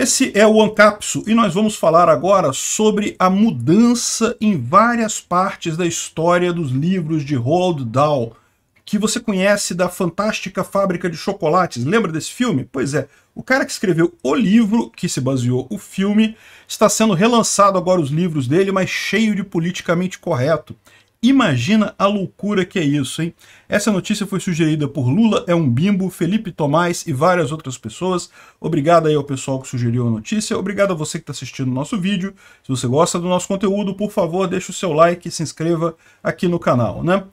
Esse é o Ancapso e nós vamos falar agora sobre a mudança em várias partes da história dos livros de Roald Dahl, que você conhece da Fantástica Fábrica de Chocolates. Lembra desse filme? Pois é, o cara que escreveu o livro, que se baseou o filme, está sendo relançado agora os livros dele, mas cheio de politicamente correto. Imagina a loucura que é isso, hein? Essa notícia foi sugerida por Lula é um bimbo, Felipe Tomás e várias outras pessoas. Obrigado aí ao pessoal que sugeriu a notícia. Obrigado a você que está assistindo o nosso vídeo. Se você gosta do nosso conteúdo, por favor, deixe o seu like e se inscreva aqui no canal, né?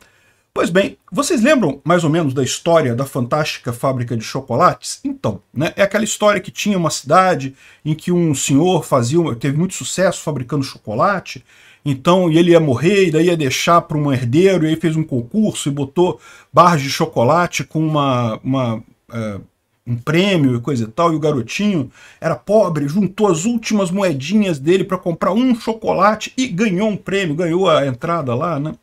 Pois bem, vocês lembram mais ou menos da história da fantástica fábrica de chocolates? Então, né, é aquela história que tinha uma cidade em que um senhor fazia, teve muito sucesso fabricando chocolate então, ele ia morrer e daí ia deixar para um herdeiro, e aí fez um concurso e botou barras de chocolate com uma, uma é, um prêmio e coisa e tal, e o garotinho era pobre, juntou as últimas moedinhas dele para comprar um chocolate e ganhou um prêmio, ganhou a entrada lá, né?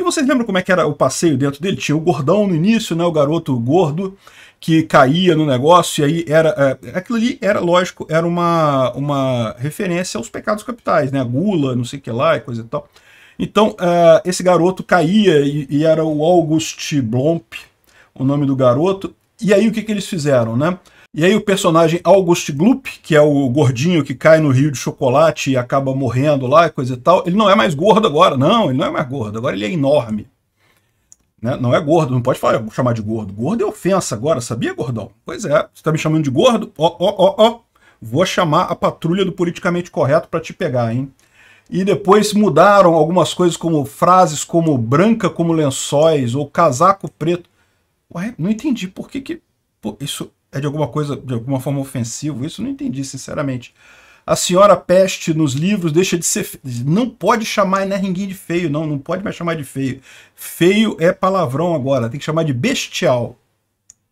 E vocês lembram como é que era o passeio dentro dele? Tinha o gordão no início, né, o garoto gordo, que caía no negócio, e aí era. É, aquilo ali era, lógico, era uma, uma referência aos pecados capitais, né? Gula, não sei o que lá e coisa e tal. Então, uh, esse garoto caía e, e, era o August Blomp, o nome do garoto. E aí o que, que eles fizeram, né? E aí o personagem August Gloop, que é o gordinho que cai no rio de chocolate e acaba morrendo lá e coisa e tal, ele não é mais gordo agora, não, ele não é mais gordo, agora ele é enorme. Né? Não é gordo, não pode falar, chamar de gordo. Gordo é ofensa agora, sabia, gordão? Pois é, você tá me chamando de gordo? Ó, ó, ó, ó. Vou chamar a patrulha do politicamente correto para te pegar, hein? E depois mudaram algumas coisas como frases como branca como lençóis ou casaco preto. Ué, não entendi por que que... Pô, isso é de alguma coisa, de alguma forma ofensivo. Isso não entendi, sinceramente. A senhora peste nos livros deixa de ser. Fe... Não pode chamar Nerringuim né, de feio, não. Não pode mais chamar de feio. Feio é palavrão agora. Tem que chamar de bestial.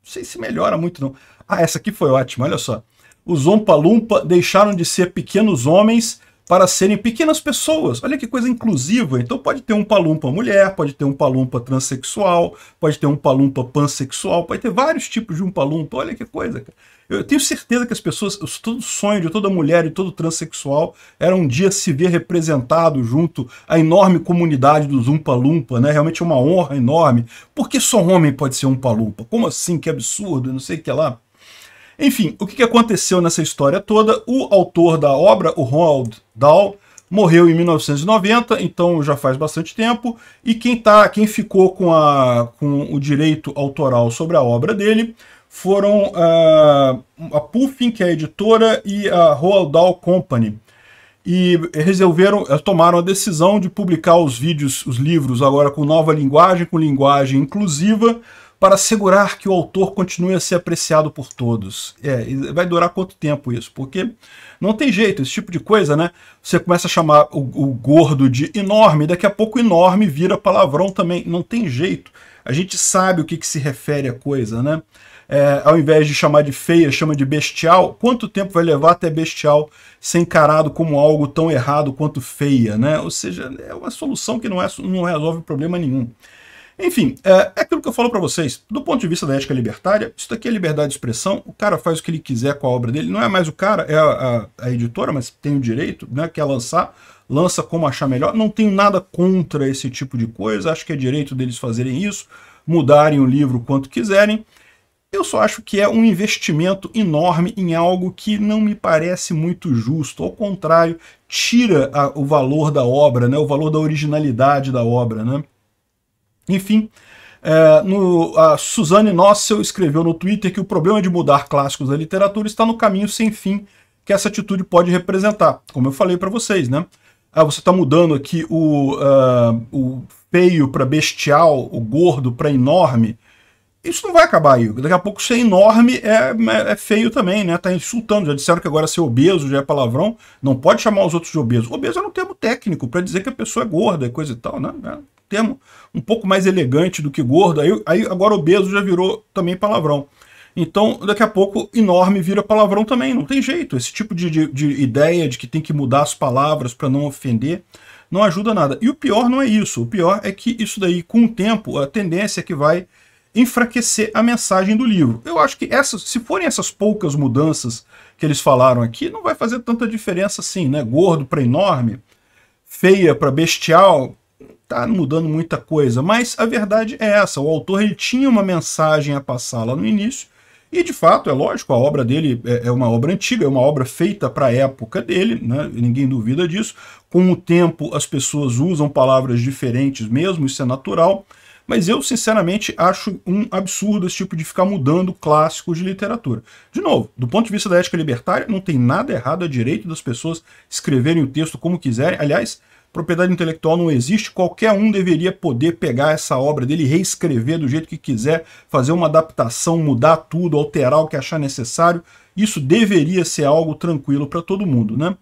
Não sei se melhora muito, não. Ah, essa aqui foi ótima, olha só. Os Ompa Lumpa deixaram de ser pequenos homens para serem pequenas pessoas. Olha que coisa inclusiva. Então pode ter um palumpa mulher, pode ter um palumpa transexual, pode ter um palumpa pansexual, pode ter vários tipos de um palumpa. Olha que coisa, cara. Eu tenho certeza que as pessoas, todo sonho de toda mulher e todo transexual era um dia se ver representado junto à enorme comunidade dos Umpa-Lumpa, né? Realmente é uma honra enorme. Por que só homem pode ser um Umpa-Lumpa? Como assim? Que absurdo, não sei o que lá. Enfim, o que aconteceu nessa história toda? O autor da obra, o Ronald Dahl, morreu em 1990, então já faz bastante tempo, e quem, tá, quem ficou com, a, com o direito autoral sobre a obra dele foram a, ah, a Puffin, que é a editora, e a Roald Dahl Company. E resolveram, eh, tomaram a decisão de publicar os vídeos, os livros agora com nova linguagem, com linguagem inclusiva, para assegurar que o autor continue a ser apreciado por todos. É, vai durar quanto tempo isso? Porque não tem jeito, esse tipo de coisa, né? Você começa a chamar o, o gordo de enorme, daqui a pouco enorme vira palavrão também. Não tem jeito. A gente sabe o que, que se refere a coisa, né? É, ao invés de chamar de feia, chama de bestial. Quanto tempo vai levar até bestial ser encarado como algo tão errado quanto feia, né? Ou seja, é uma solução que não, é, não resolve problema nenhum. Enfim, é, é aquilo que eu falo para vocês. Do ponto de vista da ética libertária, isso daqui é liberdade de expressão, o cara faz o que ele quiser com a obra dele. Não é mais o cara, é a, a, a editora, mas tem o direito, né, quer lançar, lança como achar melhor. Não tenho nada contra esse tipo de coisa, acho que é direito deles fazerem isso, mudarem o livro quanto quiserem. Eu só acho que é um investimento enorme em algo que não me parece muito justo. Ao contrário, tira a, o valor da obra, né, o valor da originalidade da obra, né? Enfim, é, no, a Suzanne Nossel escreveu no Twitter que o problema de mudar clássicos da literatura está no caminho sem fim que essa atitude pode representar. Como eu falei para vocês, né? Ah, você está mudando aqui o, uh, o feio para bestial, o gordo para enorme. Isso não vai acabar aí. Daqui a pouco ser enorme é, é, é, feio também, né? Tá insultando. Já disseram que agora ser obeso já é palavrão. Não pode chamar os outros de obeso. Obeso é um termo técnico para dizer que a pessoa é gorda e coisa e tal, né? É termo um pouco mais elegante do que gordo, aí, aí agora obeso já virou também palavrão. Então, daqui a pouco, enorme vira palavrão também, não tem jeito. Esse tipo de, de, de ideia de que tem que mudar as palavras para não ofender não ajuda nada. E o pior não é isso, o pior é que isso daí, com o tempo, a tendência é que vai enfraquecer a mensagem do livro. Eu acho que essas, se forem essas poucas mudanças que eles falaram aqui, não vai fazer tanta diferença assim, né? Gordo para enorme, feia para bestial, tá mudando muita coisa, mas a verdade é essa, o autor ele tinha uma mensagem a passar lá no início, e de fato, é lógico, a obra dele é, é uma obra antiga, é uma obra feita para a época dele, né? ninguém duvida disso. Com o tempo, as pessoas usam palavras diferentes mesmo, isso é natural. Mas eu, sinceramente, acho um absurdo esse tipo de ficar mudando clássicos de literatura. De novo, do ponto de vista da ética libertária, não tem nada errado a direito das pessoas escreverem o texto como quiserem. Aliás, Propriedade intelectual não existe, qualquer um deveria poder pegar essa obra dele, reescrever do jeito que quiser, fazer uma adaptação, mudar tudo, alterar o que achar necessário. Isso deveria ser algo tranquilo para todo mundo, né?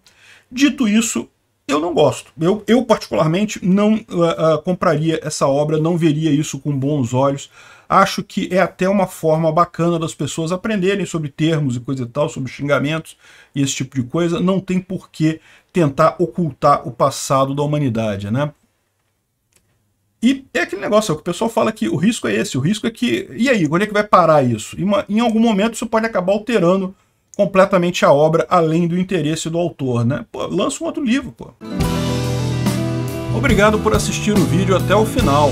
Dito isso, eu não gosto. Eu, eu particularmente, não uh, uh, compraria essa obra, não veria isso com bons olhos. Acho que é até uma forma bacana das pessoas aprenderem sobre termos e coisa e tal, sobre xingamentos e esse tipo de coisa. Não tem por que tentar ocultar o passado da humanidade, né? E é aquele negócio, é o que o pessoal fala que o risco é esse, o risco é que... E aí, quando é que vai parar isso? em algum momento isso pode acabar alterando completamente a obra, além do interesse do autor, né? Pô, lança um outro livro, pô. Obrigado por assistir o vídeo até o final.